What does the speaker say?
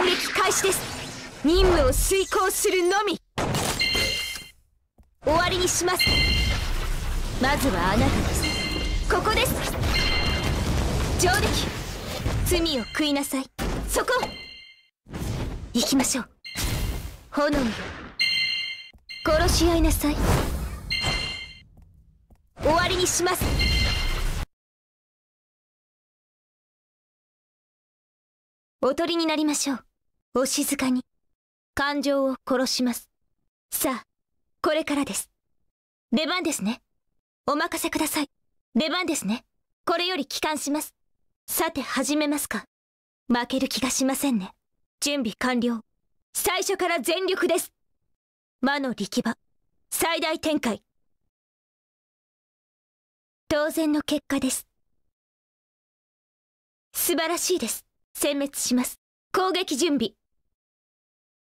反撃開始です任務を遂行するのみ終わりにしますまずはあなたですここです上出来罪を食いなさいそこ行きましょう炎よ殺し合いなさい終わりにしますおとりになりましょうお静かに感情を殺しますさあこれからです出番ですねお任せください出番ですねこれより帰還しますさて始めますか負ける気がしませんね準備完了最初から全力です魔の力場最大展開当然の結果です素晴らしいです殲滅します攻撃準備